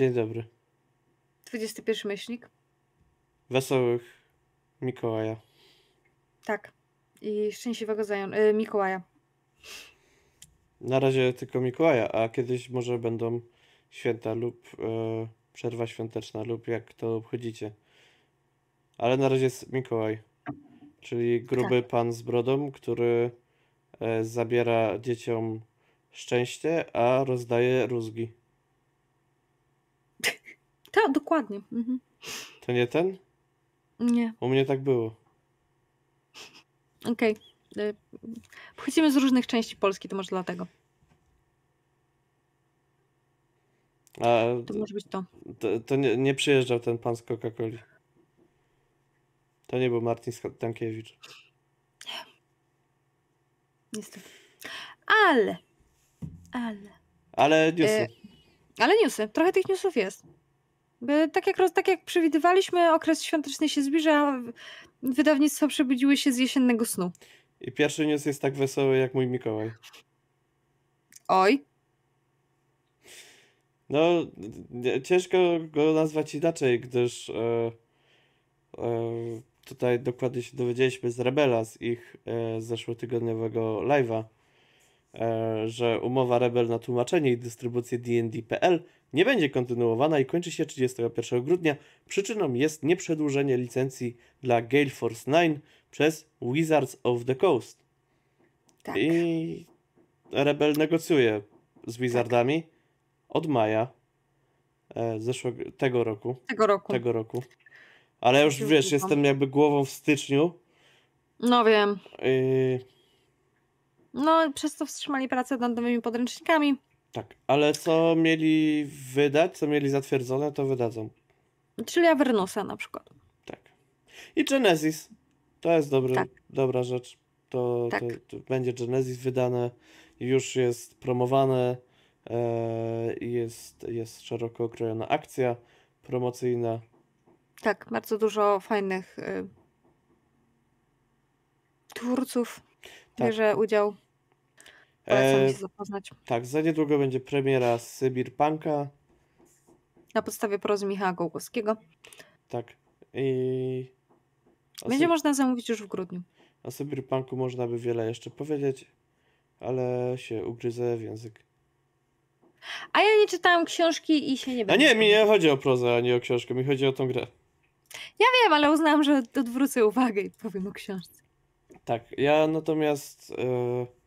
Dzień dobry. 21 myślnik. Wesołych Mikołaja. Tak. I szczęśliwego zajon- y, Mikołaja. Na razie tylko Mikołaja, a kiedyś może będą święta lub e, przerwa świąteczna lub jak to obchodzicie. Ale na razie jest Mikołaj, czyli gruby tak. pan z brodą, który e, zabiera dzieciom szczęście, a rozdaje rózgi. Tak, dokładnie. Mhm. To nie ten? Nie. U mnie tak było. Okej. Okay. E, Pochodzimy z różnych części Polski, to może dlatego. A, to może być to. To, to nie, nie, przyjeżdżał ten pan z Coca-Coli. To nie był Martin Stankiewicz. Nie. Niestety. Ale. Ale. Ale newsy. E, ale newsy. Trochę tych newsów jest. Tak jak, tak jak przewidywaliśmy, okres świąteczny się zbliża, wydawnictwa przebudziły się z jesiennego snu. I pierwszy news jest tak wesoły jak mój Mikołaj. Oj. No, ciężko go nazwać inaczej, gdyż e, e, tutaj dokładnie się dowiedzieliśmy z Rebela, z ich e, zeszłotygodniowego live'a, E, że umowa Rebel na tłumaczenie i dystrybucję DND.pl nie będzie kontynuowana i kończy się 31 grudnia. Przyczyną jest nieprzedłużenie licencji dla Gale Force 9 przez Wizards of the Coast. Tak. I Rebel negocjuje z Wizardami tak. od maja e, zeszłego, tego roku. Tego roku. Tego roku. Ale już wiesz, jestem jakby głową w styczniu. No wiem. Y no, przez to wstrzymali pracę nad nowymi podręcznikami. Tak, ale co mieli wydać, co mieli zatwierdzone, to wydadzą. Czyli Avernusa na przykład. Tak. I Genesis. To jest dobry, tak. dobra rzecz. To, tak. to, to, będzie Genesis wydane, już jest promowane, e, jest, jest szeroko okrojona akcja promocyjna. Tak, bardzo dużo fajnych y, twórców tak. bierze udział. E, się zapoznać. Tak, za niedługo będzie premiera Sybir Panka. Na podstawie prozy Michała Gołkowskiego. Tak. I... Będzie Sy... można zamówić już w grudniu. O Cyberpunku można by wiele jeszcze powiedzieć, ale się ugryzę w język. A ja nie czytałam książki i się nie będę. A nie, mi nie chodzi o prozę, a nie o książkę, mi chodzi o tą grę. Ja wiem, ale uznałam, że odwrócę uwagę i powiem o książce. Tak, ja natomiast. Yy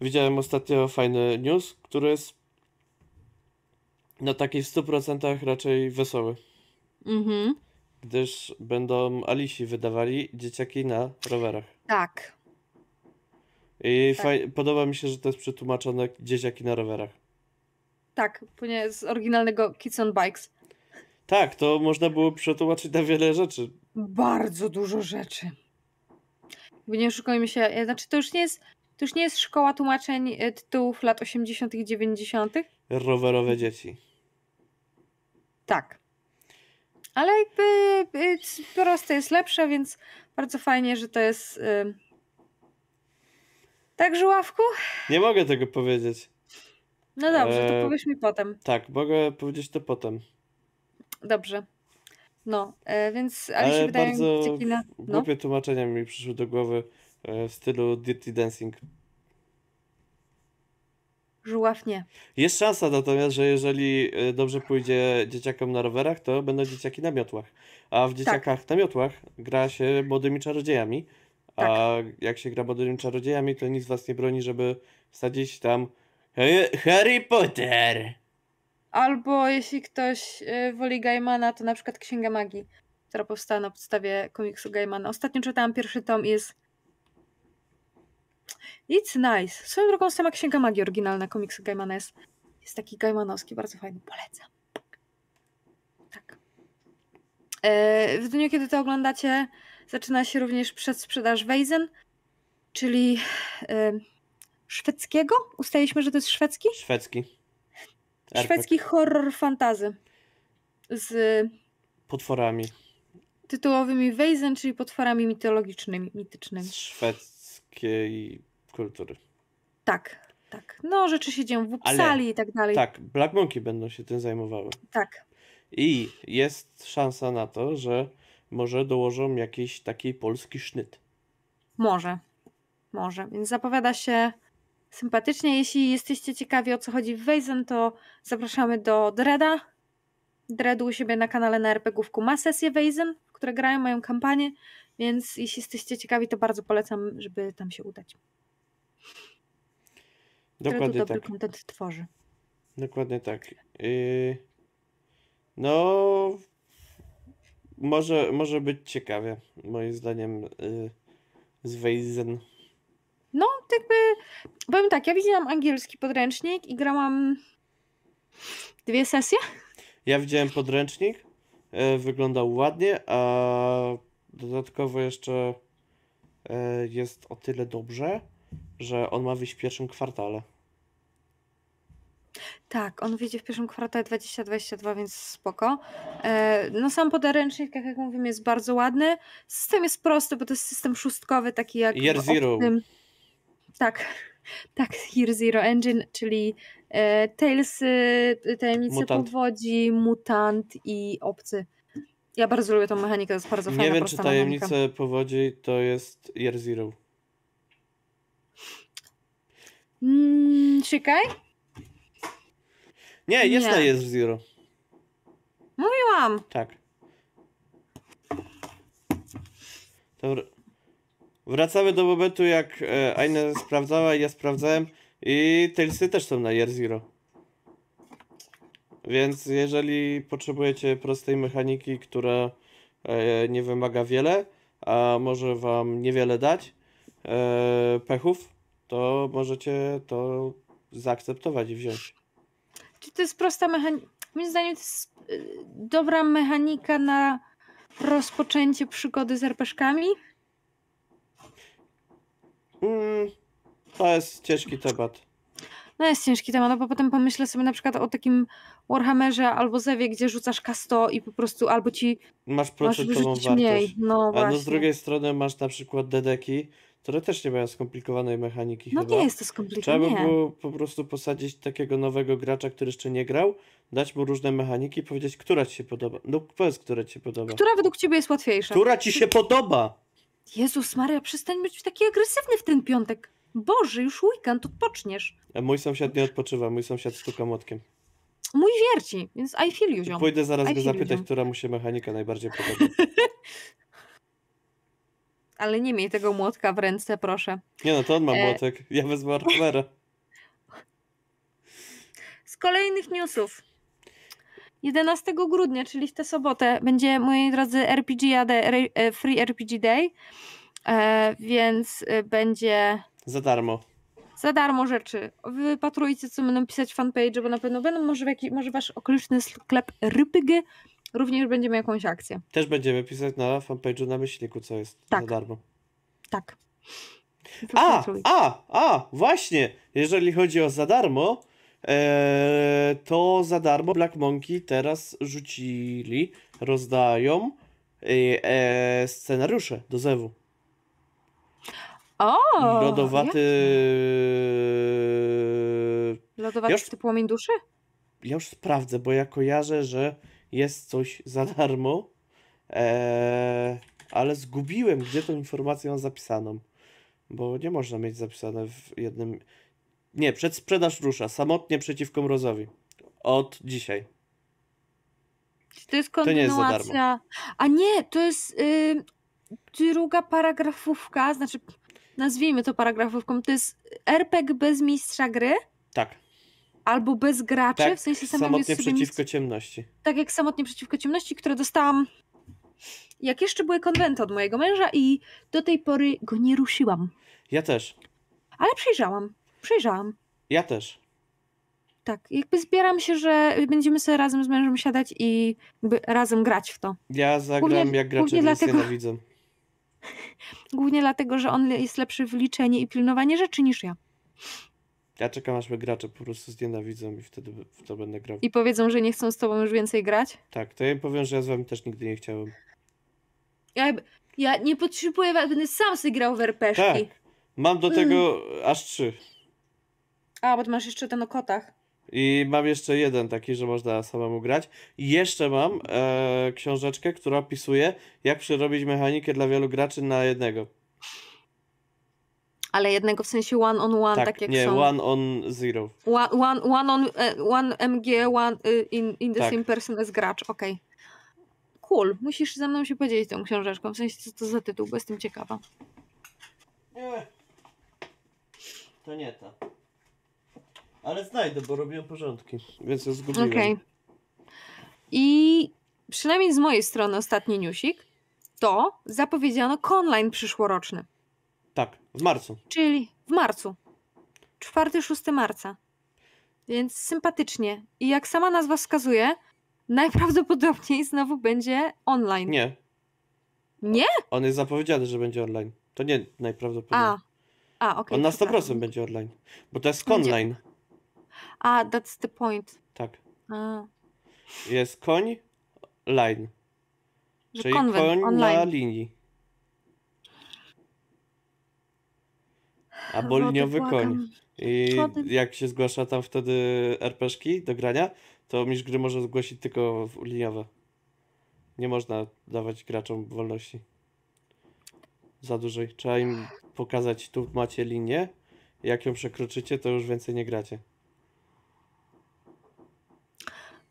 widziałem ostatnio fajny news, który jest na takiej 100% raczej wesoły. Mhm. Gdyż będą Alisi wydawali dzieciaki na rowerach. Tak. I tak. Faj- podoba mi się, że to jest przetłumaczone dzieciaki na rowerach. Tak, płynie z oryginalnego Kids on Bikes. Tak, to można było przetłumaczyć na wiele rzeczy. Bardzo dużo rzeczy. Bo nie oszukujmy się, znaczy to już nie jest to już nie jest szkoła tłumaczeń e, tytułów lat 80. i 90. Rowerowe dzieci. Tak. Ale jakby proste e, jest lepsze, więc bardzo fajnie, że to jest. E, tak, żuławku? Nie mogę tego powiedzieć. No dobrze, eee, to powiesz mi potem. Tak, mogę powiedzieć to potem. Dobrze. No, e, więc ale, ale się wydaje, bardzo na... no. głupie tłumaczenia mi przyszły do głowy. E, w stylu Dirty Dancing. Żuław nie. Jest szansa natomiast, że jeżeli e, dobrze pójdzie dzieciakom na rowerach, to będą dzieciaki na miotłach. A w tak. dzieciakach tak. na miotłach gra się młodymi czarodziejami. A tak. jak się gra młodymi czarodziejami, to nic was nie broni, żeby wsadzić tam Harry Potter. Albo jeśli ktoś e, woli Gaimana, to na przykład Księga Magii, która powstała na podstawie komiksu Gaimana. Ostatnio czytałam pierwszy tom i jest It's nice. Swoją drogą sama księga magii oryginalna komiksu Gaimanes. jest, taki gaimanowski, bardzo fajny, polecam. Tak. E, w dniu, kiedy to oglądacie, zaczyna się również przedsprzedaż Weizen, czyli e, szwedzkiego? Ustaliliśmy, że to jest szwedzki? Szwedzki. RPG. Szwedzki horror fantazy. Z potworami. Tytułowymi Weizen, czyli potworami mitologicznymi, mitycznymi. Szwedzki japońskiej kultury. Tak, tak. No, rzeczy się dzieją w Upsali i tak dalej. Tak, Black Monkey będą się tym zajmowały. Tak. I jest szansa na to, że może dołożą jakiś taki polski sznyt. Może, może. Więc zapowiada się sympatycznie. Jeśli jesteście ciekawi o co chodzi w Weizen, to zapraszamy do Dreda. Dredu u siebie na kanale na RPGówku ma sesję Weizen, które grają, mają kampanię więc jeśli jesteście ciekawi, to bardzo polecam, żeby tam się udać. Dokładnie Który tu dobry tak. content tworzy. Dokładnie tak. Yy... No, może, może być ciekawie, moim zdaniem, yy, z Weizen. No, jakby, powiem tak, ja widziałam angielski podręcznik i grałam dwie sesje. Ja widziałem podręcznik, yy, wyglądał ładnie, a Dodatkowo jeszcze e, jest o tyle dobrze, że on ma wyjść w pierwszym kwartale. Tak, on wyjdzie w pierwszym kwartale 2022, więc spoko. E, no sam podręcznik, tak jak mówimy, jest bardzo ładny. System jest prosty, bo to jest system szóstkowy, taki jak... Year Zero. Tak, tak, Year Zero Engine, czyli e, Tailsy, Tajemnice Mutant. Mutant i Obcy. Ja bardzo lubię tą mechanikę, to jest bardzo fajna, Nie wiem, czy tajemnica mechanika. powodzi to jest Year Zero. Mm, Nie, jest Nie. na Year Zero. Mówiłam. Tak. Dobra. Wracamy do momentu, jak e, Aina sprawdzała, ja sprawdzałem i Tailsy też są na Year Zero. Więc jeżeli potrzebujecie prostej mechaniki, która e, nie wymaga wiele, a może wam niewiele dać e, pechów, to możecie to zaakceptować i wziąć. Czy to jest prosta mechanika? Moim zdaniem to jest e, dobra mechanika na rozpoczęcie przygody z rpg Mm, to jest ciężki temat. No jest ciężki temat, no bo potem pomyślę sobie na przykład o takim Warhammerze albo Zewie, gdzie rzucasz kasto 100 i po prostu albo ci masz procentową masz wartość. No, A no z drugiej strony masz na przykład dedeki, które też nie mają skomplikowanej mechaniki. No chyba. nie jest to skomplikowane. Trzeba by było po prostu posadzić takiego nowego gracza, który jeszcze nie grał, dać mu różne mechaniki i powiedzieć, która ci się podoba. No powiedz, która ci się podoba. Która według ciebie jest łatwiejsza? Która ci się podoba? Jezus Maria, przestań być taki agresywny w ten piątek. Boże, już weekend, odpoczniesz. A mój sąsiad nie odpoczywa, mój sąsiad stuka młotkiem. Mój wierci, więc I feel you, ziom. Pójdę zaraz I go zapytać, która mu się mechanika najbardziej podoba. Ale nie miej tego młotka w ręce, proszę. Nie no, to on ma e... młotek. Ja wezmę artylera. Z kolejnych newsów. 11 grudnia, czyli w tę sobotę, będzie, moi drodzy, RPG AD, e, Free RPG Day, e, więc e, będzie za darmo. Za darmo rzeczy. Wypatrujcie, co będą pisać fanpage, bo na pewno będą. Może, jakiś, może wasz okoliczny sklep Rypygy również będziemy jakąś akcję. Też będziemy pisać na fanpage'u na myślniku, co jest tak. za darmo. Tak. A, a, a, właśnie, jeżeli chodzi o za darmo, e, to za darmo Black Monkey teraz rzucili, rozdają e, e, scenariusze do Zewu. O! Lodowaty... Lodowaty już... typu płomień duszy? Ja już sprawdzę, bo ja kojarzę, że jest coś za darmo, eee, ale zgubiłem, gdzie tą informację mam zapisaną. Bo nie można mieć zapisane w jednym... Nie, przedsprzedaż rusza samotnie przeciwko mrozowi. Od dzisiaj. To jest kontynuacja. To nie A nie, to jest... Yy druga paragrafówka, znaczy nazwijmy to paragrafówką, to jest RPG bez mistrza gry? Tak. Albo bez graczy, tak, w sensie samym samotnie jest przeciwko mistrz... ciemności. Tak jak samotnie przeciwko ciemności, które dostałam jak jeszcze były konwenty od mojego męża i do tej pory go nie ruszyłam. Ja też. Ale przejrzałam. Przejrzałam. Ja też. Tak, jakby zbieram się, że będziemy sobie razem z mężem siadać i razem grać w to. Ja zagram jak gracze, głównie dlatego, Głównie dlatego, że on jest lepszy w liczenie i pilnowanie rzeczy niż ja. Ja czekam, aż my gracze po prostu znienawidzą i wtedy w to będę grał. I powiedzą, że nie chcą z tobą już więcej grać? Tak, to ja im powiem, że ja z wami też nigdy nie chciałem. Ja, ja nie potrzebuję, będę sam sobie grał w RPG. Tak, mam do mm. tego mm. aż trzy. A, bo ty masz jeszcze ten o kotach. I mam jeszcze jeden taki, że można samemu grać. I jeszcze mam e, książeczkę, która opisuje, jak przerobić mechanikę dla wielu graczy na jednego. Ale jednego w sensie one on one, tak, tak jak nie, są. one on zero. One, one, one on, e, one MG, one y, in, in the tak. same person as gracz, okej. Okay. Cool, musisz ze mną się podzielić tą książeczką, w sensie co to za tytuł, bo jestem ciekawa. Nie, to nie ta. Ale znajdę, bo robiłem porządki, więc jest zgubiłem. Okej. Okay. I przynajmniej z mojej strony ostatni newsik, to zapowiedziano konline przyszłoroczny. Tak, w marcu. Czyli w marcu. 4-6 marca. Więc sympatycznie. I jak sama nazwa wskazuje, najprawdopodobniej znowu będzie online. Nie. Nie? On jest zapowiedziany, że będzie online. To nie najprawdopodobniej. A, A okej. Okay, On na 100% będzie online. Bo to jest online. A, that's the point. Tak. A. Jest koń line. czyli konwent, koń online. na linii. Albo liniowy koń. I jak się zgłasza tam wtedy RPG do grania, to mistrz gry może zgłosić tylko liniowe. Nie można dawać graczom wolności. Za dużej. Trzeba im pokazać, tu macie linię. Jak ją przekroczycie, to już więcej nie gracie.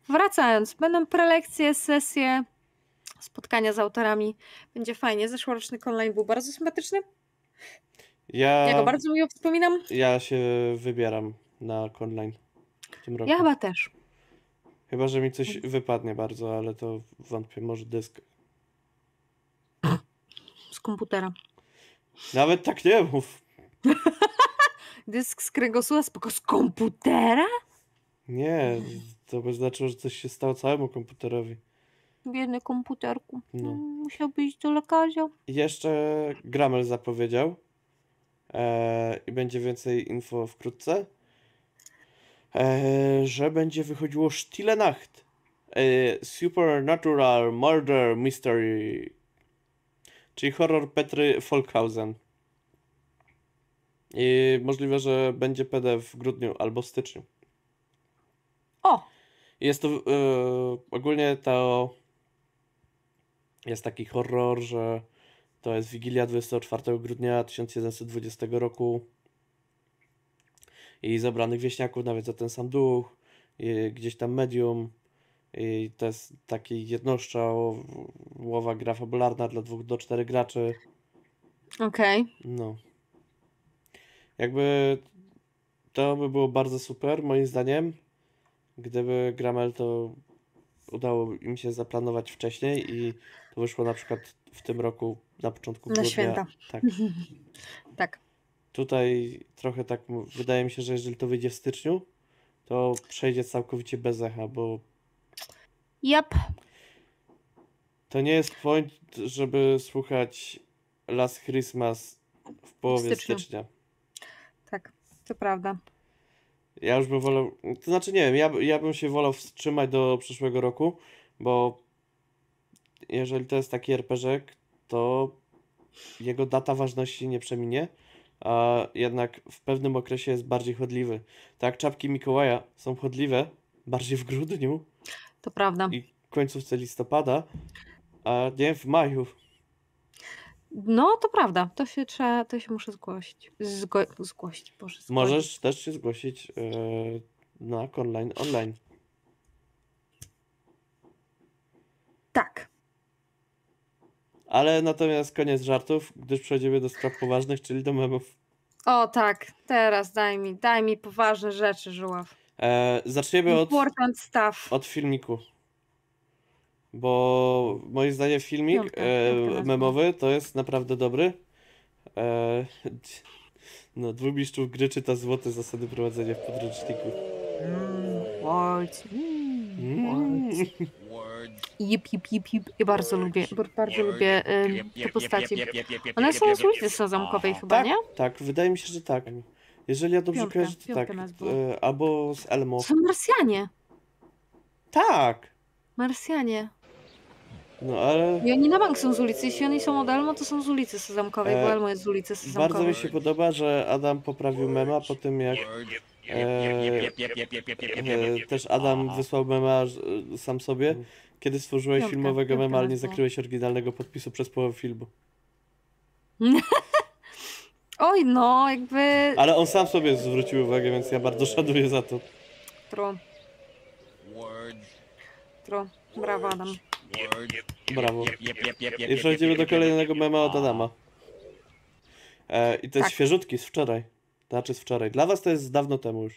Wracając, będą prelekcje, sesje, spotkania z autorami. Będzie fajnie. Zeszłoroczny online był bardzo sympatyczny. Ja, ja go bardzo miło wspominam. Ja się wybieram na online w tym roku. Ja chyba też. Chyba, że mi coś wypadnie bardzo, ale to wątpię. Może dysk. Z komputera. Nawet tak nie mów. dysk z kręgosłupa, spoko, z komputera? Nie, z to by znaczyło, że coś się stało całemu komputerowi. Biedny komputerku. No. Mm, Musiał być do lekarza. Jeszcze Gramel zapowiedział e, i będzie więcej info wkrótce, e, że będzie wychodziło Stille Nacht. E, supernatural Murder Mystery. Czyli horror Petry Folkhausen. I możliwe, że będzie PDF w grudniu albo styczniu. O! Jest to yy, ogólnie to jest taki horror, że to jest Wigilia 24 grudnia 1720 roku i zabranych wieśniaków nawet za ten sam duch, gdzieś tam medium. I to jest taki jednoszczałowa gra fabularna dla dwóch do czterech graczy. Okej. Okay. No. Jakby to by było bardzo super, moim zdaniem gdyby Gramel to udało im się zaplanować wcześniej i to wyszło na przykład w tym roku na początku grudnia. Na święta. Tak. tak. Tutaj trochę tak, wydaje mi się, że jeżeli to wyjdzie w styczniu, to przejdzie całkowicie bez echa, bo... Yep. To nie jest point, żeby słuchać Last Christmas w połowie w stycznia. stycznia. Tak, to prawda. Ja już bym wolał, to znaczy nie wiem, ja, ja bym się wolał wstrzymać do przyszłego roku, bo jeżeli to jest taki RPG, to jego data ważności nie przeminie, a jednak w pewnym okresie jest bardziej chodliwy. Tak, czapki Mikołaja są chodliwe bardziej w grudniu. To prawda. I końcówce listopada, a nie w maju. No, to prawda. To się trzeba, to się muszę zgłosić. Zgo zgłosić, Boże, zgłosić. Możesz też się zgłosić yy, na online online. Tak. Ale natomiast koniec żartów, gdyż przejdziemy do spraw poważnych, czyli do memów. O tak, teraz daj mi, daj mi poważne rzeczy, Żuław. E, zaczniemy od, Important stuff. od filmiku. Bo moim zdaniem filmik piątka, e, piątka memowy to jest naprawdę dobry. E, no, dwumistrz gry ta złote zasady prowadzenia w podręczniku. Words. Mm, words. Mm. Jip, yep yep Ja bardzo lubię, bardzo lubię y, te postacie. One są z ulicy zamkowej tak, chyba, tak, nie? Tak, wydaje mi się, że tak. Jeżeli ja dobrze piątka, kojarzę, to tak. E, albo z Elmo. Są Marsjanie. Tak. Marsjanie. No ale I oni na bank są z ulicy. Jeśli oni są od Elmo, to są z ulicy Sezamkowej, E, bo Elmo jest z ulicy Sezamkowej. bardzo mi się podoba, że Adam poprawił mema po tym jak e, e, też Adam wysłał mema sam sobie. Kiedy stworzyłeś Piątka, filmowego piątka mema, ale nie zakryłeś oryginalnego podpisu przez połowę filmu. Oj no, jakby... Ale on sam sobie zwrócił uwagę, więc ja bardzo szanuję za to. Tro, tro. Brawo Adam. Brawo. I przechodzimy do kolejnego mema od Adama. E, I to jest tak. świeżutki z wczoraj. Znaczy z wczoraj. Dla was to jest z dawno temu już.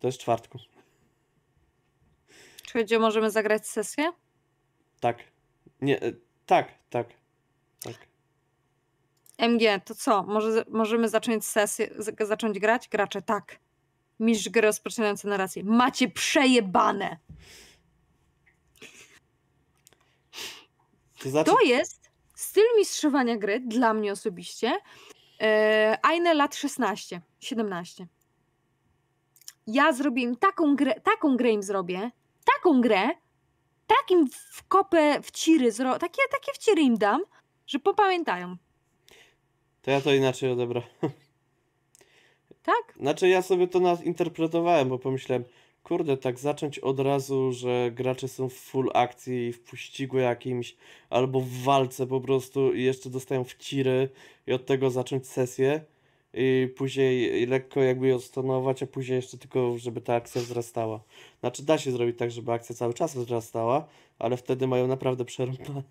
To jest czwartku. Czy gdzie możemy zagrać sesję? Tak. Nie, e, tak, tak, tak. MG, to co? Może, możemy zacząć sesję, zacząć grać? Gracze, tak. Mistrz gry rozpoczynający narrację. Macie przejebane! To, znaczy... to jest styl mistrzowania gry dla mnie osobiście. E, Aine lat 16, 17. Ja zrobię im taką grę, taką grę im zrobię, taką grę, takim w kopę ciry zro... takie, takie wciry im dam, że popamiętają. To ja to inaczej odebrałem. Tak? Znaczy ja sobie to interpretowałem, bo pomyślałem, kurde, tak zacząć od razu, że gracze są w full akcji i w pościgu jakimś, albo w walce po prostu i jeszcze dostają w ciry i od tego zacząć sesję i później lekko jakby je odstonować, a później jeszcze tylko, żeby ta akcja wzrastała. Znaczy da się zrobić tak, żeby akcja cały czas wzrastała, ale wtedy mają naprawdę przerąbane.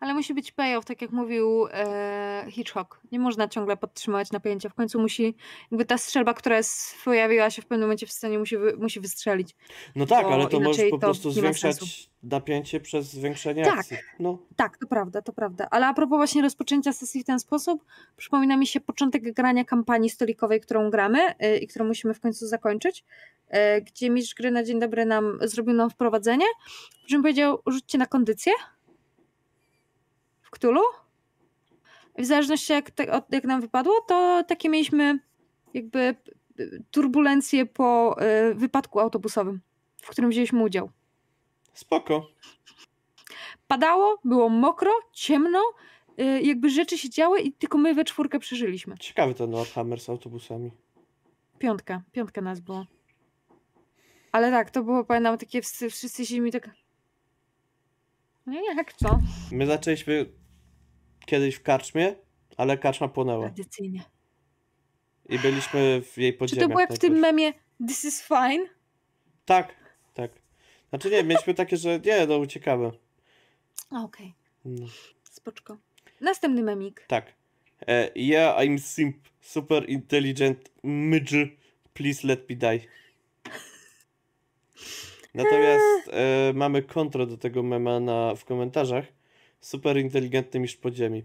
Ale musi być payoff, tak jak mówił e, Hitchcock. Nie można ciągle podtrzymywać napięcia. W końcu musi, jakby ta strzelba, która jest, pojawiła się w pewnym momencie w scenie, musi, wy, musi wystrzelić. No tak, ale to możesz po prostu zwiększać napięcie przez zwiększenie tak, akcji. No. Tak, to prawda, to prawda. Ale a propos właśnie rozpoczęcia sesji w ten sposób, przypomina mi się początek grania kampanii stolikowej, którą gramy e, i którą musimy w końcu zakończyć, e, gdzie mistrz gry na dzień dobry nam zrobił nam wprowadzenie, przy czym powiedział, rzućcie na kondycję, Cthulhu. W zależności jak, te, jak nam wypadło, to takie mieliśmy jakby e, turbulencje po y, wypadku autobusowym, w którym wzięliśmy udział. Spoko. Padało, było mokro, ciemno, y, jakby rzeczy się działy i tylko my we czwórkę przeżyliśmy. Ciekawy ten Warhammer z autobusami. Piątka, piątka nas było. Ale tak, to było, pamiętam, takie wszyscy siedzimy tak... nie no jak co? My zaczęliśmy kiedyś w karczmie, ale karczma płonęła. Tradycyjnie. I byliśmy w jej podziemiach. Czy to była w tak tym memie This is fine? Tak, tak. Znaczy nie, mieliśmy takie, że nie, no uciekamy. Okej. Okay. No. Spoczko. Następny memik. Tak. yeah, I'm simp, super intelligent midge, please let me die. Natomiast e, mamy kontro do tego mema na, w komentarzach super inteligentny mistrz podziemi.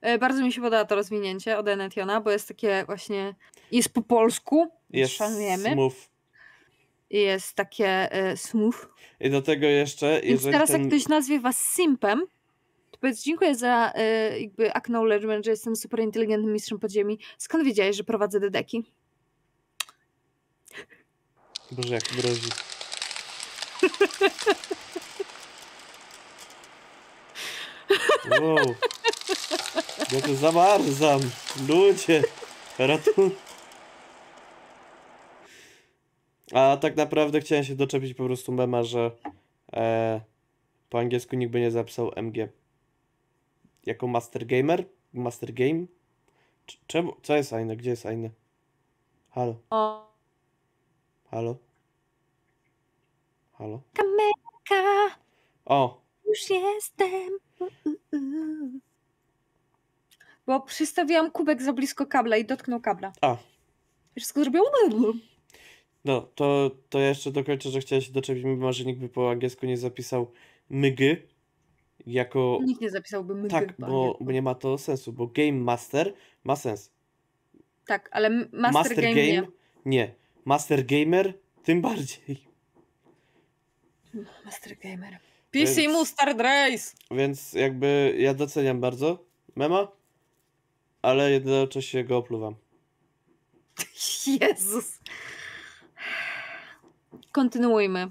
E, bardzo mi się podoba to rozwinięcie od Enetiona, bo jest takie właśnie. Jest po polsku. Jest szanujemy. Smooth. Jest takie y, smooth. I do tego jeszcze. Więc teraz, ten... jak ktoś nazwie was simpem, to powiedz dziękuję za y, jakby acknowledgement, że jestem super inteligentnym mistrzem podziemi. Skąd wiedziałeś, że prowadzę dedeki? Boże, jak grozi. Wow. Ja no tu zamarzam. Ludzie. Ratun... A tak naprawdę chciałem się doczepić po prostu mema, że e, po angielsku nikt by nie zapisał MG. Jako Master Gamer? Master Game? Czemu? Co jest Aine? Gdzie jest Aine? Halo? Halo? Halo? Kamerka! O! Już jestem! Bo przystawiłam kubek za blisko kabla i dotknął kabla. A. Wszystko zrobiło. No, to, to jeszcze dokończę, że chciałeś doczepić, mimo że nikt by po angielsku nie zapisał mygy jako... Nikt nie zapisałby mygy Tak, bo, bo, nie ma to sensu, bo Game Master ma sens. Tak, ale Master, master Game, game nie. nie. Master Gamer tym bardziej. Master Gamer. PC więc, Mustard Race! Więc jakby ja doceniam bardzo mema, ale jednocześnie go opluwam. Jezus! Kontynuujmy.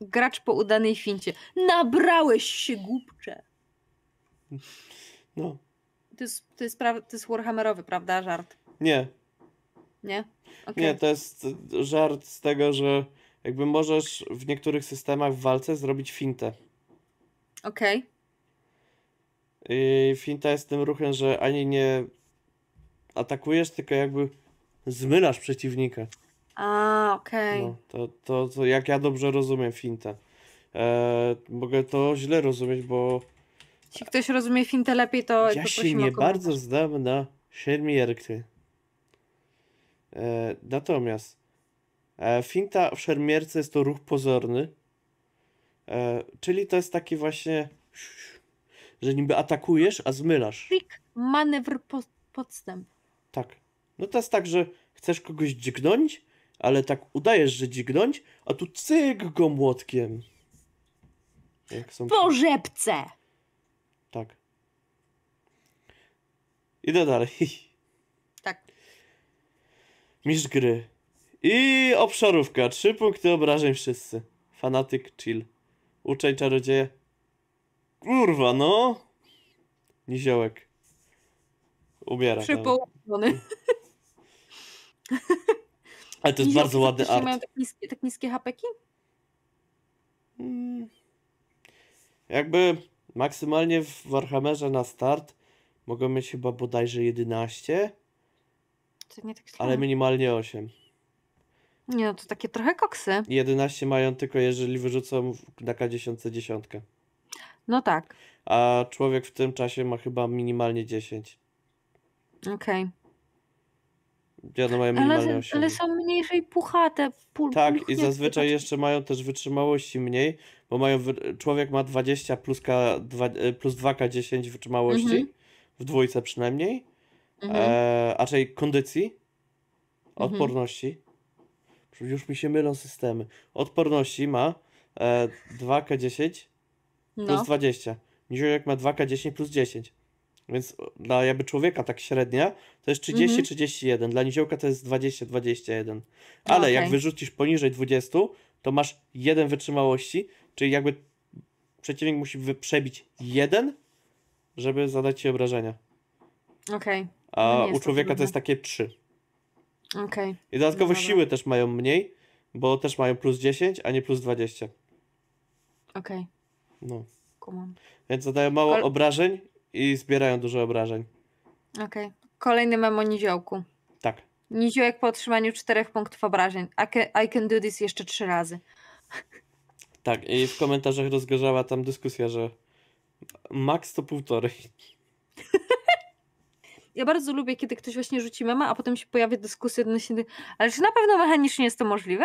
Gracz po udanej fincie. Nabrałeś się, głupcze! No. To jest, to jest, pra- to jest Warhammerowy, prawda? Żart. Nie. Nie? Okay. Nie, to jest żart z tego, że jakby możesz w niektórych systemach w walce zrobić fintę. Okej. Okay. I finta jest tym ruchem, że ani nie atakujesz, tylko jakby zmylasz przeciwnika. A, okej. Okay. No, to, to, to jak ja dobrze rozumiem fintę. E, mogę to źle rozumieć, bo... Jeśli ktoś rozumie fintę lepiej, to... Ja się nie bardzo znam na siedmiorki. E, natomiast E, Finta w szermierce jest to ruch pozorny, e, czyli to jest taki właśnie, że niby atakujesz, a zmylasz. Trick manewr podstęp. Tak. No to jest tak, że chcesz kogoś dźgnąć, ale tak udajesz, że dźgnąć, a tu cyk go młotkiem. Jak są... Po rzepce! Tak. Idę dalej. Tak. Misz gry. I obszarówka. Trzy punkty obrażeń wszyscy. Fanatyk, chill. Uczeń czarodzieje. Kurwa, no. Niziołek. Umiera. Przypołowny. Ale to jest bardzo ładny art. mają tak niskie, tak niskie hapeki? Hmm. Jakby maksymalnie w Warhammerze na start mogą mieć chyba bodajże 11. Tak ale minimalnie 8. Nie, no to takie trochę koksy. 11 mają tylko, jeżeli wyrzucą na K10 dziesiątkę. No tak. A człowiek w tym czasie ma chyba minimalnie 10. Okej. Okay. Ja no mają minimalnie ale, 8. Ale są mniejsze i puchate. Pul, tak, i zazwyczaj puchate. jeszcze mają też wytrzymałości mniej, bo mają człowiek ma 20 plus, K, 2, e, plus 2K10 wytrzymałości, mm w dwójce przynajmniej, mhm. Mm e, raczej kondycji, mhm. odporności. Już mi się mylą systemy. Odporności ma e, 2K10 no. plus 20. Niziołek ma 2K10 plus 10. Więc dla jakby człowieka tak średnia to jest 30-31. Mhm. Dla niziołka to jest 20-21. Ale okay. No, jak wyrzucisz poniżej 20, to masz 1 wytrzymałości, czyli jakby przeciwnik musi przebić 1, żeby zadać ci obrażenia. Okej. Okay. A no u człowieka to, to jest takie 3. Okej. Okay. I dodatkowo no siły też mają mniej, bo też mają plus 10, a nie plus 20. Okej. Okay. No. Kumam. Więc zadają mało Kol obrażeń i zbierają dużo obrażeń. Okej. Okay. Kolejny memo niziołku. Tak. Niziołek po otrzymaniu czterech punktów obrażeń. I can, I can do this jeszcze trzy razy. Tak, i w komentarzach rozgorzała tam dyskusja, że max to półtorej ja bardzo lubię, kiedy ktoś właśnie rzuci mema, a potem się pojawia dyskusja odnośnie tych. ale czy na pewno mechanicznie jest to możliwe?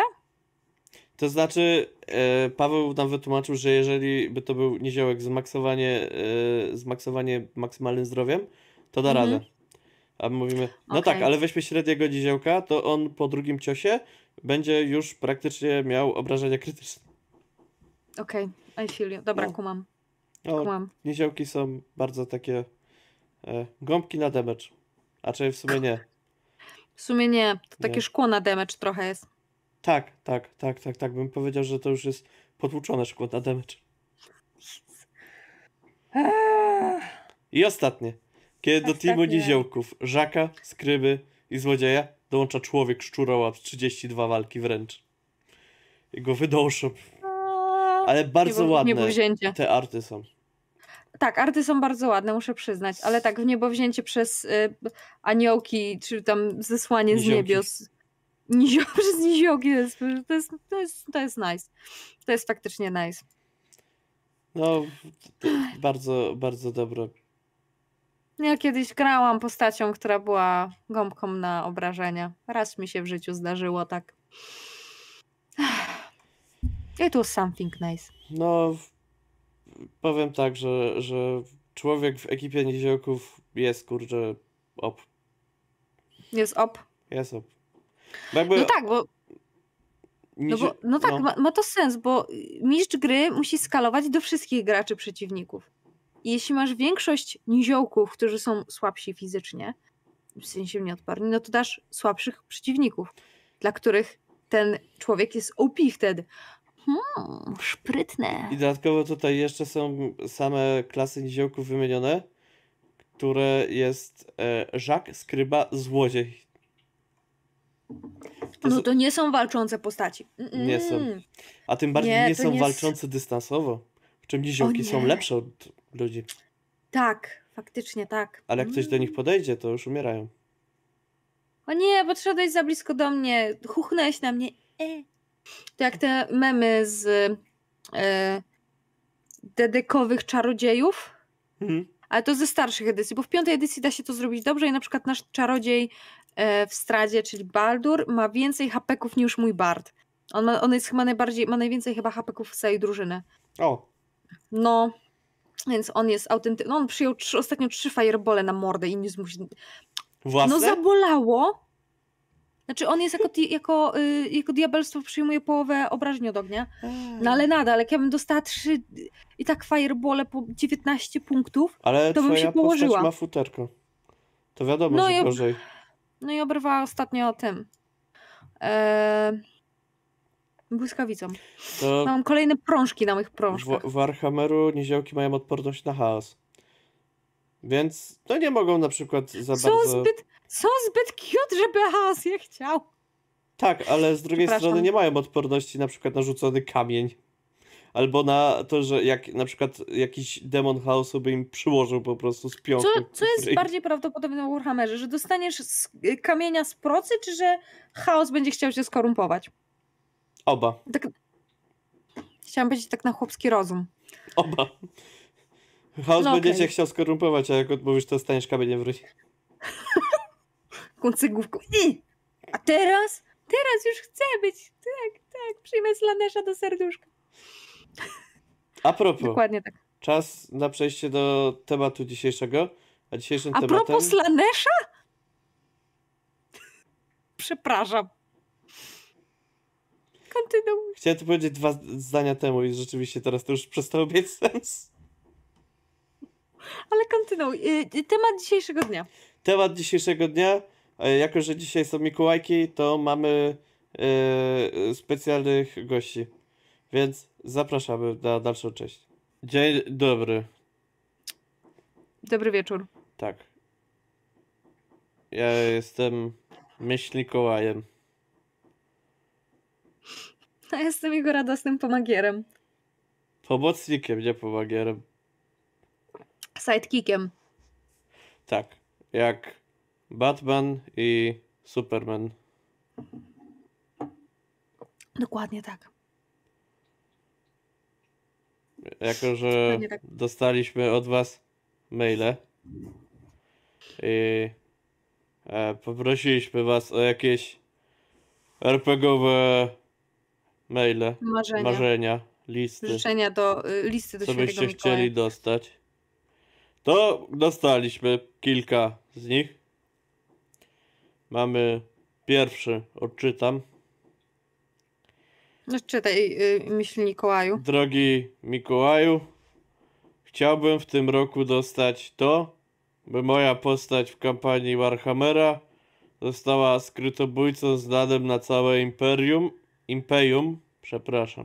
To znaczy, e, Paweł nam wytłumaczył, że jeżeli by to był niziołek zmaksowanie, z zmaksowanie e, maksymalnym zdrowiem, to da mhm. radę. A my mówimy, no okay. tak, ale weźmy średniego niziołka, to on po drugim ciosie będzie już praktycznie miał obrażenia krytyczne. Okej, okay. I feel you. Dobra, no. kumam. No, kumam. Niziołki są bardzo takie E, gąbki na damage. A czy w sumie nie. W sumie nie. To takie nie. szkło na damage trochę jest. Tak, tak, tak, tak, tak. Bym powiedział, że to już jest potłuczone szkło na damage. I ostatnie. Kiedy do teamu niziołków, żaka, skryby i złodzieja dołącza człowiek szczurołap 32 walki wręcz. Jego wydążą. Ale bardzo ładne nie te arty są tak, arty są bardzo ładne, muszę przyznać, ale tak w niebo wzięcie przez y, aniołki, czy tam zesłanie Niziołki. z niebios. Nizio, przez niziołki, to jest, to, jest, to, jest, to jest nice. To jest faktycznie nice. No, bardzo, bardzo dobre. No, ja kiedyś grałam postacią, która była gąbką na obrażenia. Raz mi się w życiu zdarzyło tak. It was something nice. No, powiem tak, że, że człowiek w ekipie Niziołków jest kurczę op. Jest op? Jest op. Jakby... No tak, bo no, bo, no tak, no. Ma, ma, to sens, bo mistrz gry musi skalować do wszystkich graczy przeciwników. I jeśli masz większość niziołków, którzy są słabsi fizycznie, w sensie nieodparni, no to dasz słabszych przeciwników, dla których ten człowiek jest OP wtedy. Hmm, sprytne. I dodatkowo tutaj jeszcze są same klasy niziołków wymienione, które jest e, Jacques Skryba Złodziej. To no to nie są walczące postaci. Mm. Nie są. A tym bardziej nie, nie są nie walczące s... dystansowo. W czym niziołki są lepsze od ludzi. Tak, faktycznie tak. Ale jak mm. ktoś do nich podejdzie, to już umierają. O nie, podszedłeś za blisko do mnie, huchnęłeś na mnie. E. To jak te memy z e, dedekowych czarodziejów, mhm. ale to ze starszych edycji, bo w piątej edycji da się to zrobić dobrze i na przykład nasz czarodziej e, w stradzie, czyli Baldur, ma więcej hapeków niż mój Bard. On, ma, on jest chyba najbardziej, ma najwięcej chyba hapeków w całej drużyny. O. No, więc on jest autentyczny. No, on przyjął trzy, ostatnio trzy firebole na mordę i nic mu się... Własne? No zabolało. Znaczy on jest jako, jako, y, jako diabelstwo przyjmuje połowę obrażeń od ognia, no ale nadal, jak ja bym dostała trzy i tak firebole po 19 punktów, ale to bym się położyła. Ale ma futerko. To wiadomo, no że i gorzej. No i obrywała ostatnio o tym. Eee, błyskawicą. To... No, mam kolejne prążki na moich prążkach. W, w Warhammeru niziołki mają odporność na chaos. Więc no nie mogą na przykład za Są bardzo... Zbyt są zbyt cute, żeby chaos je chciał. Tak, ale z drugiej strony nie mają odporności na przykład na rzucony kamień. Albo na to, że jak na przykład jakiś demon chaosu by im przyłożył po prostu z piątku. Co, co jest bardziej prawdopodobne w Warhammerze? Że dostaniesz z y, kamienia z procy, czy że chaos będzie chciał cię skorumpować? Oba. Tak... Chciałam powiedzieć tak na chłopski rozum. Oba. Chaos no będzie okay. cię chciał skorumpować, a jak odmówisz, to dostaniesz kamienie w ryj. cygówką, cygówką. I! A teraz? Teraz już chcę być. Tak, tak. Przyjmę slanesza do serduszka. A propos. Dokładnie tak. Czas na przejście do tematu dzisiejszego. A dzisiejszym A tematem... A propos slanesza? Przepraszam. Kontynuuj. Chciałem to powiedzieć dwa zdania temu i rzeczywiście teraz to już przestało mieć sens. Ale kontynuuj. Y, y, temat dzisiejszego dnia. Temat dzisiejszego dnia jako że dzisiaj są Mikołajki, to mamy yy, specjalnych gości. Więc zapraszamy na dalszą część. Dzień dobry. Dobry wieczór. Tak. Ja jestem myślikołajem. A ja jestem jego radosnym pomagierem. Pomocnikiem, nie pomagierem. Sidekickiem. Tak. Jak Batman i Superman. Dokładnie tak. Jako, że tak. dostaliśmy od Was maile i e, poprosiliśmy Was o jakieś RPGowe maile, marzenia, marzenia listy, życzenia do y, listy do co byście chcieli dostać, to dostaliśmy kilka z nich. Mamy pierwszy, odczytam. No czytaj, yy, myśl Mikołaju. Drogi Mikołaju, chciałbym w tym roku dostać to, by moja postać w kampanii Warhammera została skrytobójcą znanym na całe imperium, imperium, przepraszam.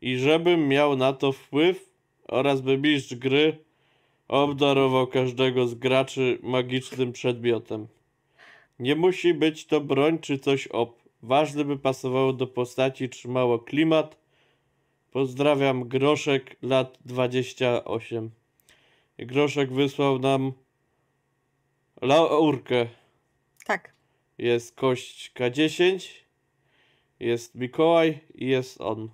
I żebym miał na to wpływ oraz by mistrz gry obdarował każdego z graczy magicznym przedmiotem. Nie musi być to broń czy coś ob. Ważne by pasowało do postaci, trzymało klimat. Pozdrawiam Groszek, lat 28. Groszek wysłał nam laurkę. Tak. Jest kość K10, jest Mikołaj i jest on.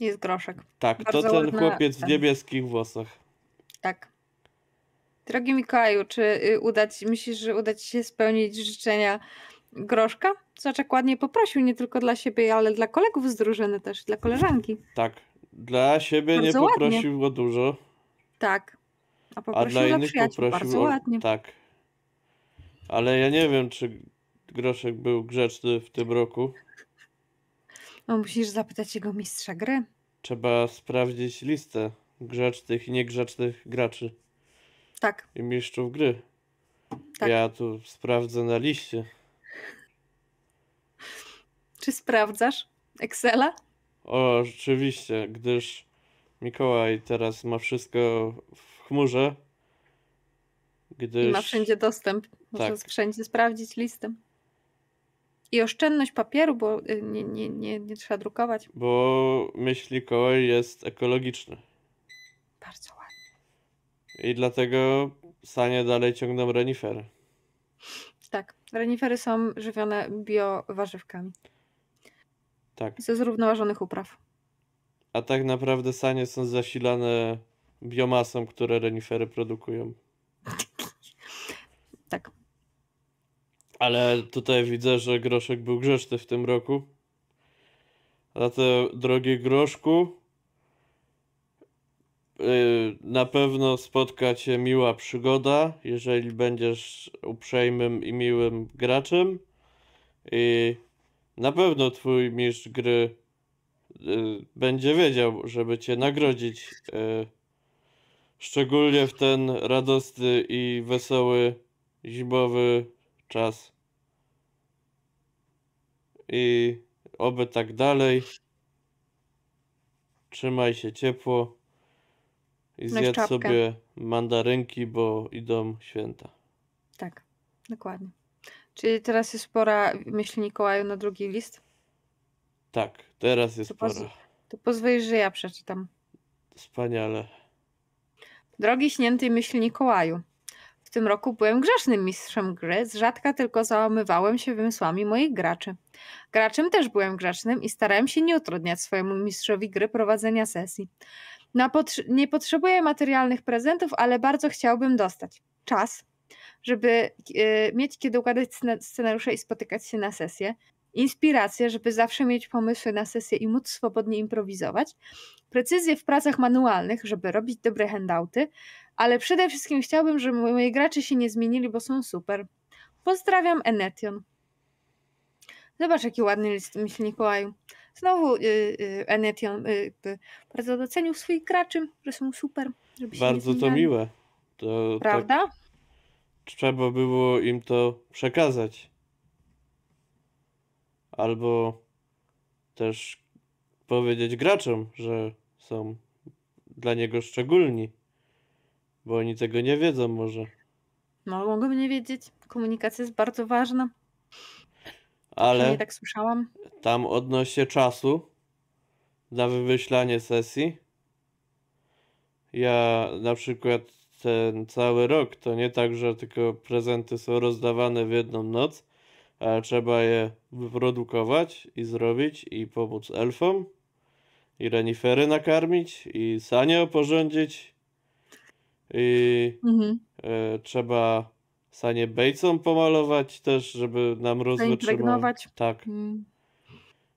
Jest Groszek. Tak, Bardzo to ten chłopiec w niebieskich włosach. Tak. Drogi Mikołaju, czy y, myślisz, że uda ci się spełnić życzenia Groszka? Zaczek ładnie poprosił, nie tylko dla siebie, ale dla kolegów z drużyny też, dla koleżanki. Tak, dla siebie bardzo nie poprosił ładnie. go dużo. Tak, a poprosił a dla, dla przyjaciół poprosił bardzo o... ładnie. Tak, ale ja nie wiem, czy Groszek był grzeczny w tym roku. No musisz zapytać jego mistrza gry. Trzeba sprawdzić listę grzecznych i niegrzecznych graczy. Tak. I mistrzów gry. Tak. Ja tu sprawdzę na liście. Czy sprawdzasz Excela? O, rzeczywiście, gdyż Mikołaj teraz ma wszystko w chmurze. Gdyż... I ma wszędzie dostęp. Można tak. wszędzie sprawdzić listem. I oszczędność papieru, bo y, nie, nie, nie, nie trzeba drukować. Bo myśl Mikołaj jest ekologiczny. Bardzo. I dlatego sanie dalej ciągną renifery. Tak, renifery są żywione biowarzywkami. Tak. Ze zrównoważonych upraw. A tak naprawdę sanie są zasilane biomasą, które renifery produkują. Tak. Ale tutaj widzę, że groszek był grzeczny w tym roku. A te drogie groszku, Y, na pewno spotka cię miła przygoda, jeżeli będziesz uprzejmym i miłym graczem. I na pewno twój mistrz gry y, będzie wiedział, żeby cię nagrodzić. Y, szczególnie w ten radosny i wesoły zimowy czas. I oby tak dalej. Trzymaj się ciepło. I zjadł sobie mandarynki, bo idą święta. Tak, dokładnie. Czyli teraz jest pora, myśli Nikołaju, na drugi list? Tak, teraz jest to pora. to pozwolisz, że ja przeczytam. Wspaniale. Drogi śnięty myśli Nikołaju. W tym roku byłem grzesznym mistrzem gry, z rzadka tylko załamywałem się wymysłami moich graczy. Graczem też byłem grzecznym i starałem się nie utrudniać swojemu mistrzowi gry prowadzenia sesji nie potrzebuję materialnych prezentów, ale bardzo chciałbym dostać czas, żeby e, mieć kiedy układać scenariusze i spotykać się na sesję, inspirację, żeby zawsze mieć pomysły na sesję i móc swobodnie improwizować, precyzję w pracach manualnych, żeby robić dobre handouty, ale przede wszystkim chciałbym, żeby moi gracze się nie zmienili, bo są super. Pozdrawiam Enetion. Zobacz, jaki ładny list myśl Mikołaju. Znowu y, y Enetian y, bardzo docenił swoich graczy, że są super. bardzo to miłe. To, tak Prawda? Tak, trzeba było im to przekazać. Albo też powiedzieć graczom, że są dla niego szczególni, bo oni tego nie wiedzą może. No, mogą nie wiedzieć. Komunikacja jest bardzo ważna ale tak słyszałam. tam odnośnie czasu na wymyślanie sesji. Ja na przykład ten cały rok to nie tak, że tylko prezenty są rozdawane w jedną noc, ale trzeba je wyprodukować i zrobić i pomóc elfom i renifery nakarmić i sanie oporządzić i mhm. y, trzeba Sanie Batesą pomalować też, żeby nam Zaimpregnować. Tak. Mm.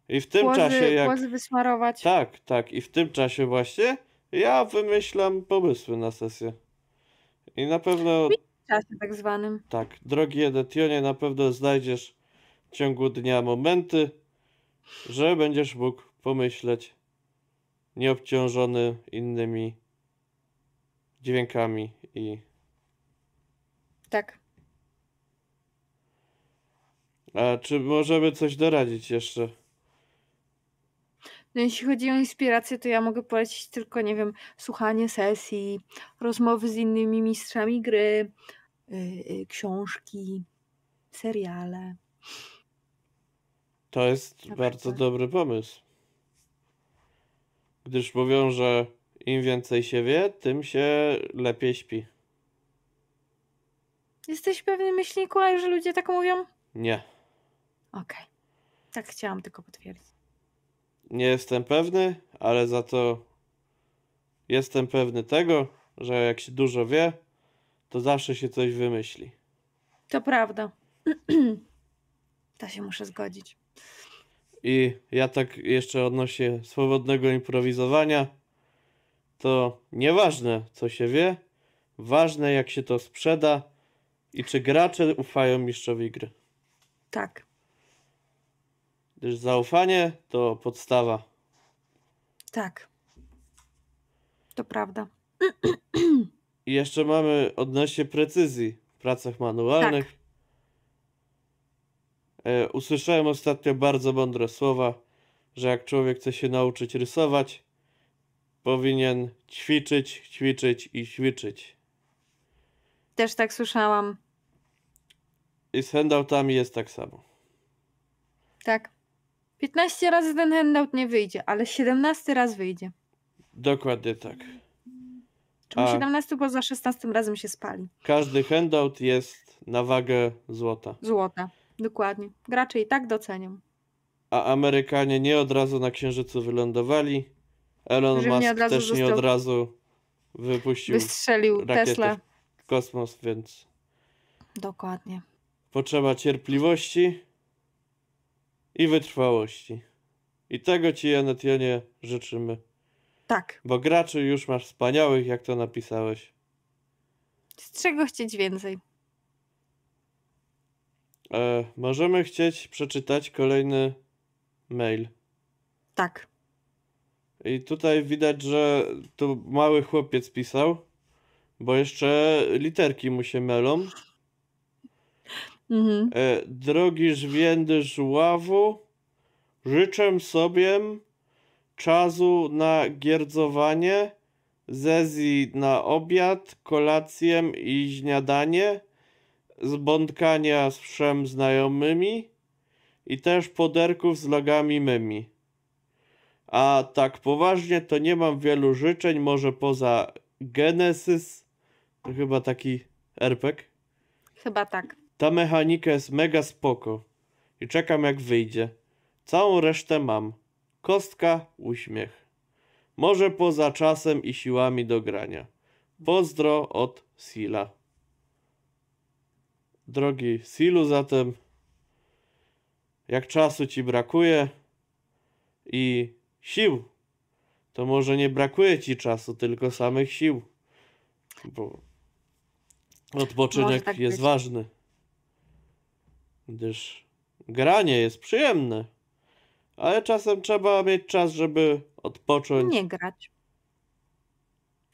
I w tym płozy, czasie jak... Płozy wysmarować. Tak, tak. I w tym czasie właśnie ja wymyślam pomysły na sesję. I na pewno... W czasie tak zwanym. Tak. Drogi Edetionie, na pewno znajdziesz w ciągu dnia momenty, że będziesz mógł pomyśleć nieobciążony innymi dźwiękami i... Tak. A czy możemy coś doradzić jeszcze? No jeśli chodzi o inspirację, to ja mogę polecić tylko, nie wiem, słuchanie sesji, rozmowy z innymi mistrzami gry, yy, yy, książki, seriale. To jest bardzo dobry pomysł. Gdyż mówią, że im więcej się wie, tym się lepiej śpi. Jesteś pewny myślniku, że ludzie tak mówią? Nie. Okej. Okay. Tak chciałam tylko potwierdzić. Nie jestem pewny, ale za to jestem pewny tego, że jak się dużo wie, to zawsze się coś wymyśli. To prawda. to się muszę zgodzić. I ja tak jeszcze odnośnie swobodnego improwizowania, to nieważne co się wie, ważne jak się to sprzeda i czy gracze ufają mistrzowi gry. Tak. Gdyż zaufanie to podstawa. Tak. To prawda. I jeszcze mamy odnośnie precyzji w pracach manualnych. Tak. E, usłyszałem ostatnio bardzo mądre słowa, że jak człowiek chce się nauczyć rysować, powinien ćwiczyć, ćwiczyć i ćwiczyć. Też tak słyszałam. I z handoutami jest tak samo. Tak. 15 razy ten handout nie wyjdzie, ale 17 raz wyjdzie. Dokładnie tak. Czemu A 17 za 16 razem się spali? Każdy handout jest na wagę złota. Złota, dokładnie. Gracze i tak docenią. A Amerykanie nie od razu na Księżycu wylądowali. Elon Musk nie też został... nie od razu wypuścił Wystrzelił Tesla. w kosmos, więc... Dokładnie. Potrzeba cierpliwości i wytrwałości. I tego ci, Janetianie, życzymy. Tak. Bo graczy już masz wspaniałych, jak to napisałeś. Z czego chcieć więcej? E, możemy chcieć przeczytać kolejny mail. Tak. I tutaj widać, że tu mały chłopiec pisał, bo jeszcze literki mu się melą. Mhm. E, drogi żwiędy żławu, życzę sobie czasu na gierdzowanie, zezji na obiad, kolację i śniadanie, zbądkania z wszem znajomymi i też poderków z logami mymi. A tak poważnie to nie mam wielu życzeń, może poza Genesis, to chyba taki RPG. Chyba tak. Ta mechanika jest mega spoko i czekam jak wyjdzie. Całą resztę mam. Kostka, uśmiech. Może poza czasem i siłami do grania. Pozdro od Sila. Drogi Silu zatem, jak czasu ci brakuje i sił, to może nie brakuje ci czasu, tylko samych sił. Bo odpoczynek tak jest być. ważny gdyż granie jest przyjemne, ale czasem trzeba mieć czas, żeby odpocząć. Nie grać.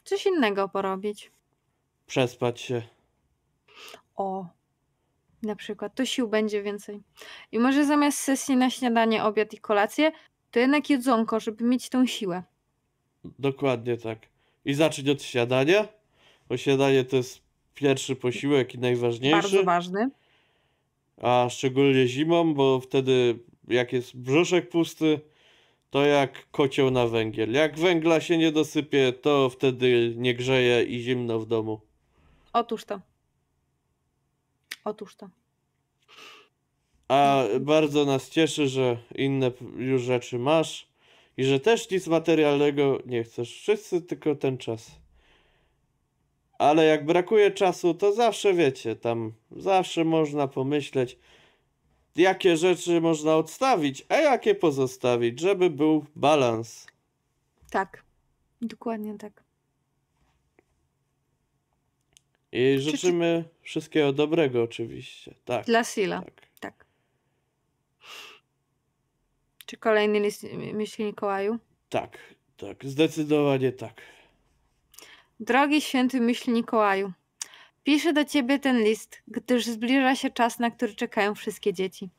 Coś innego porobić. Przespać się. O, na przykład, to sił będzie więcej. I może zamiast sesji na śniadanie, obiad i kolację, to jednak jedzonko, żeby mieć tą siłę. Dokładnie tak. I zacząć od śniadania, bo śniadanie to jest pierwszy posiłek i najważniejszy. Bardzo ważny a szczególnie zimą, bo wtedy jak jest brzuszek pusty, to jak kocioł na węgiel. Jak węgla się nie dosypie, to wtedy nie grzeje i zimno w domu. Otóż to. Otóż to. A bardzo nas cieszy, że inne już rzeczy masz i że też nic materialnego nie chcesz. Wszyscy tylko ten czas. Ale jak brakuje czasu, to zawsze wiecie, tam zawsze można pomyśleć, jakie rzeczy można odstawić, a jakie pozostawić, żeby był balans. Tak, dokładnie tak. I czy, życzymy wszystkiego dobrego, oczywiście. Tak. Dla Sila. Tak. tak. Czy kolejny list myśli Mikołaju? Tak, tak, zdecydowanie tak. Drogi święty myśli Nikołaju, piszę do ciebie ten list, gdyż zbliża się czas, na który czekają wszystkie dzieci.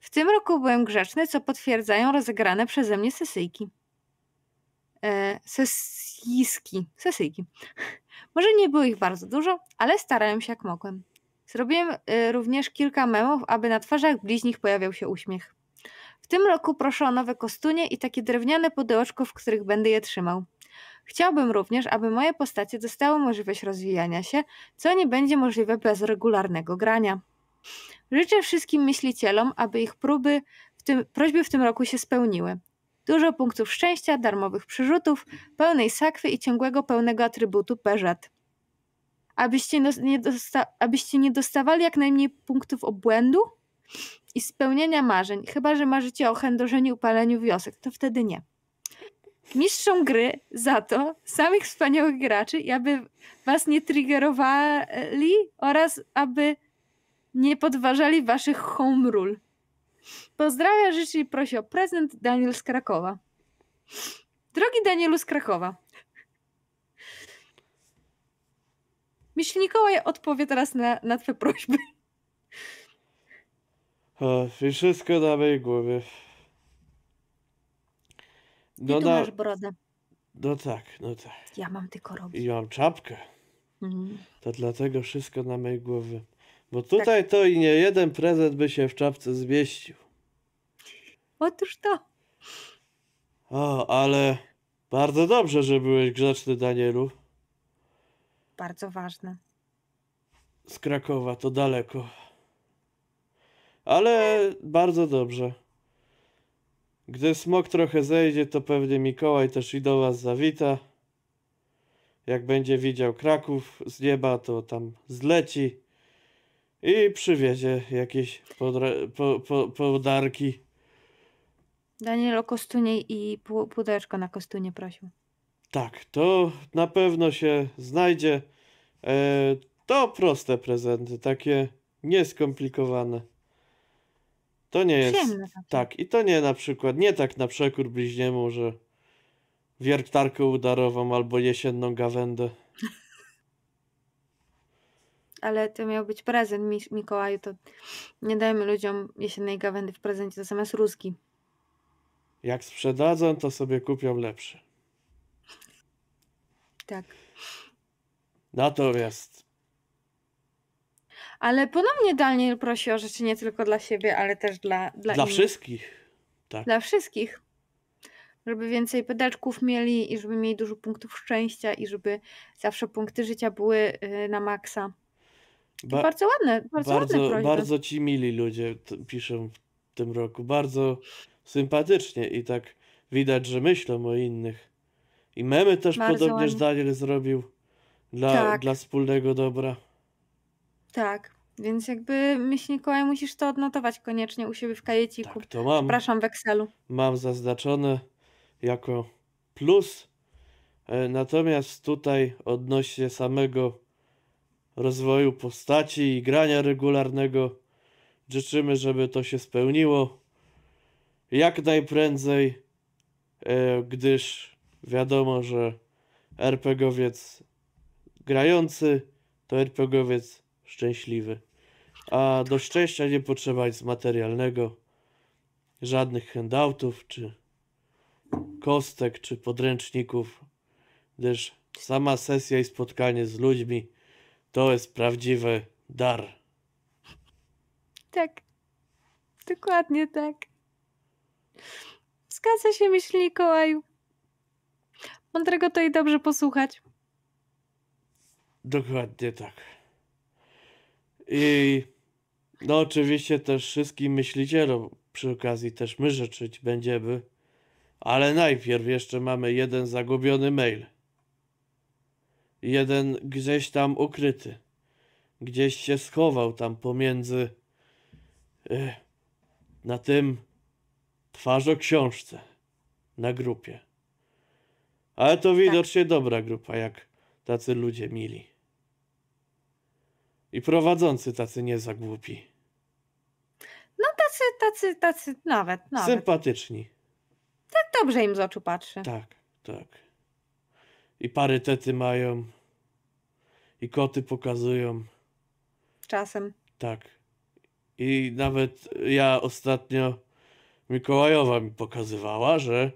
W tym roku byłem grzeczny, co potwierdzają rozegrane przeze mnie sesyjki. E, sesyjski. Sesyjki. Może nie było ich bardzo dużo, ale starałem się jak mogłem. Zrobiłem e, również kilka memów, aby na twarzach bliźnich pojawiał się uśmiech. W tym roku proszę o nowe kostunie i takie drewniane pudełeczko, w których będę je trzymał. Chciałbym również, aby moje postacie dostały możliwość rozwijania się, co nie będzie możliwe bez regularnego grania. Życzę wszystkim myślicielom, aby ich próby w tym, prośby w tym roku się spełniły. Dużo punktów szczęścia, darmowych przerzutów, pełnej sakwy i ciągłego pełnego atrybutu peżat. Abyście, nie dosta- abyście nie dostawali jak najmniej punktów obłędu i spełnienia marzeń, chyba że marzycie o chędożeniu upaleniu wiosek, to wtedy nie mistrzom gry za to, samych wspaniałych graczy, i aby was nie triggerowali oraz aby nie podważali waszych home rule. Pozdrawiam, życzy i prosi o prezent Daniel z Krakowa. Drogi Danielu z Krakowa. Myśl Mikołaj odpowie teraz na, na twoje prośby. O, I wszystko na mojej głowie. I No, tu masz brodę. no tak, no tak. Ja mam tylko robić. I mam czapkę. Mhm. To dlatego wszystko na mojej głowie. Bo tak. tutaj to i nie jeden prezent by się w czapce zmieścił. Otóż to. O, ale bardzo dobrze, że byłeś grzeczny, Danielu. Bardzo ważne. Z Krakowa to daleko. Ale bardzo dobrze. Gdy smok trochę zejdzie, to pewnie Mikołaj też i do was zawita. Jak będzie widział Kraków z nieba, to tam zleci i przywiezie jakieś po, po, podarki. Daniel o kostunie i pudełeczko na kostunie prosił. Tak, to na pewno się znajdzie. E, to proste prezenty, takie nieskomplikowane. To nie jest. Tak, i to nie na przykład, nie tak na przekór bliźniemu, że wiertarkę udarową albo jesienną gawędę. Ale to miał być prezent Mikołaju, to nie dajmy ludziom jesiennej gawędy w prezencie, to zamiast ruski. Jak sprzedadzą, to sobie kupią lepszy. Tak. Natomiast ale ponownie Daniel prosi o rzeczy nie tylko dla siebie, ale też dla Dla, dla wszystkich. Tak. Dla wszystkich. Żeby więcej pedeczków mieli i żeby mieli dużo punktów szczęścia i żeby zawsze punkty życia były y, na maksa. Ba bardzo ładne, bardzo, bardzo ładne prośby. Bardzo ci mili ludzie piszą w tym roku. Bardzo sympatycznie i tak widać, że myślą o innych. I memy też bardzo podobnież ładnie. Daniel zrobił dla, tak. dla wspólnego dobra. Tak, więc jakby myśl Mikołaj, musisz to odnotować koniecznie u siebie w kajeciku. Tak, to mam. Przepraszam, w Excelu. Mam zaznaczone jako plus. E, natomiast tutaj odnośnie samego rozwoju postaci i grania regularnego życzymy, żeby to się spełniło jak najprędzej, e, gdyż wiadomo, że RPGowiec grający to RPGowiec szczęśliwy. A do szczęścia nie potrzeba nic materialnego, żadnych handoutów, czy kostek, czy podręczników, gdyż sama sesja i spotkanie z ludźmi to jest prawdziwy dar. Tak, dokładnie tak. Zgadza się, myśli Mikołaju. Mądrego to i dobrze posłuchać. Dokładnie tak. I no oczywiście też wszystkim myślicielom przy okazji też my życzyć będziemy. Ale najpierw jeszcze mamy jeden zagubiony mail. Jeden gdzieś tam ukryty. Gdzieś się schował tam pomiędzy yy, na tym twarzo książce na grupie. Ale to tak. widocznie dobra grupa, jak tacy ludzie mili. I prowadzący tacy nie za głupi. No tacy, tacy, tacy nawet, nawet. Sympatyczni. Tak dobrze im z oczu patrzy. Tak, tak. I parytety mają. I koty pokazują. Czasem. Tak. I nawet ja ostatnio Mikołajowa mi pokazywała, że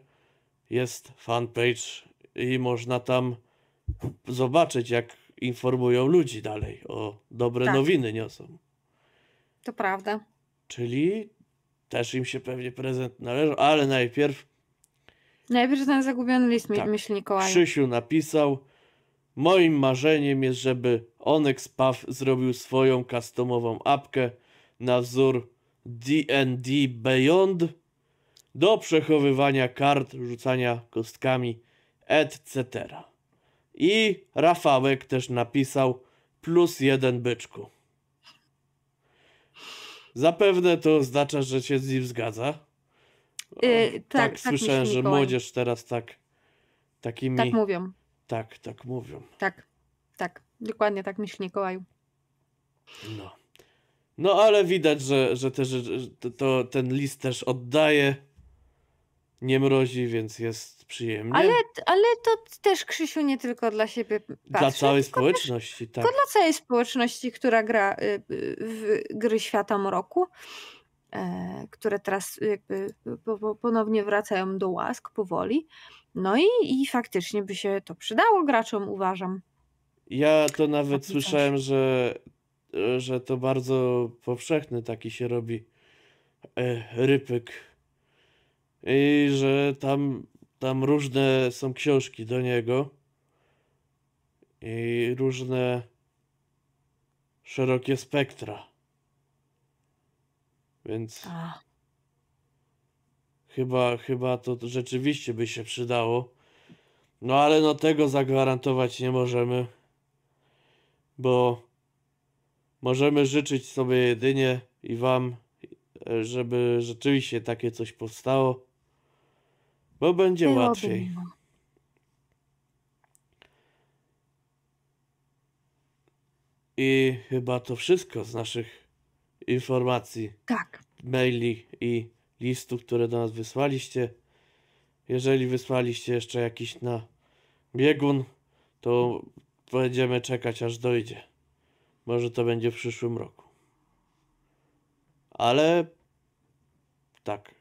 jest fanpage i można tam zobaczyć, jak informują ludzi dalej o dobre tak. nowiny niosą. To prawda. Czyli też im się pewnie prezent należy, ale najpierw. Najpierw ten zagubiony list tak, myśli Mikołaj. Krzysiu napisał: Moim marzeniem jest, żeby Onyx Paw zrobił swoją customową apkę na wzór DD Beyond do przechowywania kart, rzucania kostkami, etc. I Rafałek też napisał plus jeden byczku. Zapewne to oznacza, że się z nim zgadza. yy, tak, tak, tak słyszałem, że młodzież teraz tak takimi... Tak mówią. Tak, tak mówią. Tak, tak. Dokładnie tak myśli Nikołaju. No. No ale widać, że, że, też, że to, ten list też oddaje, nie mrozi, więc jest przyjemnie. Ale, ale to też, Krzysiu, nie tylko dla siebie patrzy, Dla całej społeczności, tak. Tylko dla całej społeczności, która gra y, y, w gry świata mroku, e, które teraz jakby ponownie wracają do łask powoli. No i, i faktycznie by się to przydało graczom, uważam. Ja to nawet słyszałem, że, że to bardzo powszechny taki się robi e, rypyk. I że tam tam różne są książki do niego i różne szerokie spektra. Więc A. chyba, chyba to rzeczywiście by się przydało. No ale no tego zagwarantować nie możemy, bo możemy życzyć sobie jedynie i wam, żeby rzeczywiście takie coś powstało bo będzie Byłoby łatwiej. No. I chyba to wszystko z naszych informacji. Tak. Maili i listów, które do nas wysłaliście. Jeżeli wysłaliście jeszcze jakiś na biegun, to będziemy czekać aż dojdzie. Może to będzie w przyszłym roku. Ale tak.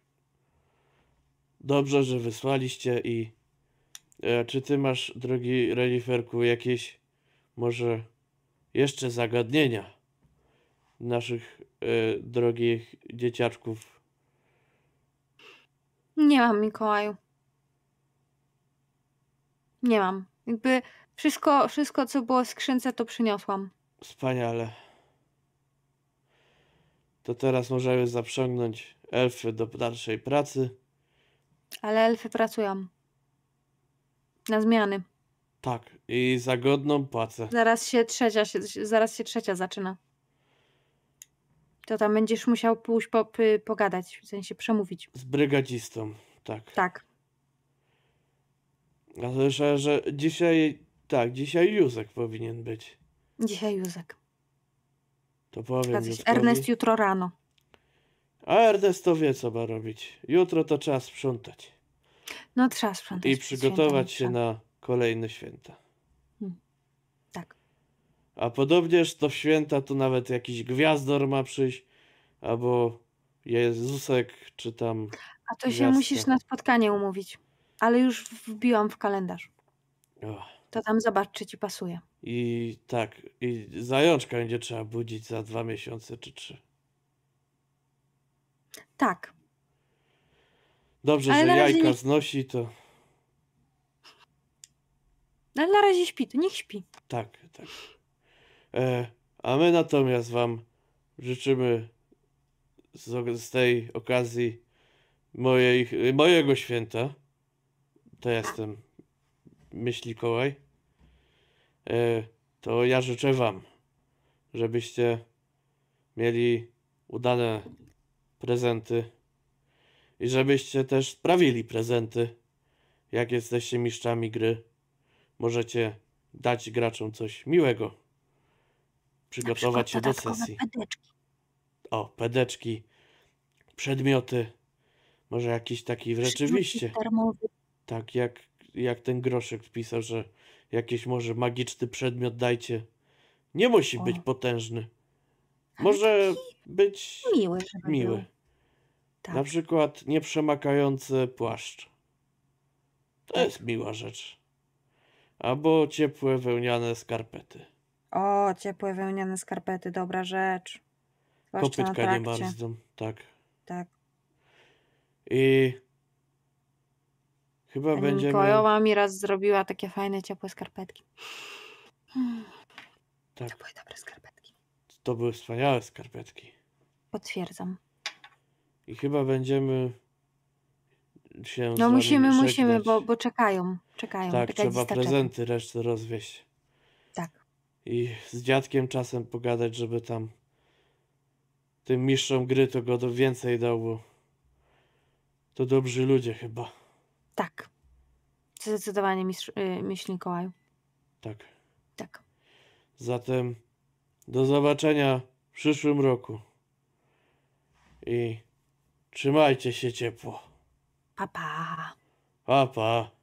Dobrze, że wysłaliście i... E, czy ty masz, drogi Reliferku, jakieś może jeszcze zagadnienia naszych e, drogich dzieciaczków? Nie mam, Mikołaju. Nie mam. Jakby wszystko, wszystko co było w skrzynce, to przyniosłam. Wspaniale. To teraz możemy zaprzągnąć elfy do dalszej pracy. Ale elfy pracują. Na zmiany. Tak, i za godną płacę. Zaraz się trzecia, się, zaraz się trzecia zaczyna. To tam będziesz musiał pójść po, py, pogadać, w sensie przemówić. Z brygadzistą, tak. Tak. Ja słyszę, że dzisiaj, tak, dzisiaj Józek powinien być. Dzisiaj Józek. To powiem Zgadza Ernest jutro rano. A Ernest to wie, co ma robić. Jutro to trzeba sprzątać. No trzeba sprzątać. I przygotować się na kolejne święta. Hmm. Tak. A podobnież to w święta to nawet jakiś gwiazdor ma przyjść, albo Jezusek, czy tam. A to się musisz na spotkanie umówić. Ale już wbiłam w kalendarz. Oh. To tam zobacz, czy ci pasuje. I tak, i zajączka będzie trzeba budzić za dwa miesiące czy trzy. Tak. Dobrze, Ale że jajka nie... znosi, to... Ale na razie śpi, to niech śpi. Tak, tak. E, a my natomiast wam życzymy z, z tej okazji mojej, mojego święta. To jestem Myślikołaj. E, to ja życzę wam, żebyście mieli udane prezenty. I żebyście też sprawili prezenty. Jak jesteście mistrzami gry, możecie dać graczom coś miłego. Przygotować się do sesji. Pedeczki. O, pedeczki, przedmioty. Może jakiś taki rzeczywiście. Tak, jak, jak ten groszek pisał, że jakiś może magiczny przedmiot dajcie. Nie musi być potężny. Może być miły. miły. Tak. Na przykład nieprzemakający płaszcz. To tak. jest miła rzecz. Albo ciepłe wełniane skarpety. O, ciepłe wełniane skarpety, dobra rzecz. Właśnie Kopytka nie trakcie. Tak. Tak. I chyba Pani będziemy... Mikołajowa mi raz zrobiła takie fajne ciepłe skarpetki. To hmm. Tak. były dobre skarpety. To były wspaniałe skarpetki. Potwierdzam. I chyba będziemy się. No musimy, żegnać. musimy, bo, bo czekają. Czekają. Tak, trzeba prezenty resztę rozwieść. Tak. I z dziadkiem czasem pogadać, żeby tam tym mistrzom gry to go do więcej dał, bo to dobrzy ludzie chyba. Tak. Zdecydowanie mistrz, yy, mistrz Mikołaju. Tak. Tak. Zatem do zobaczenia w przyszłym roku. I trzymajcie się ciepło. Papa. Papa. pa.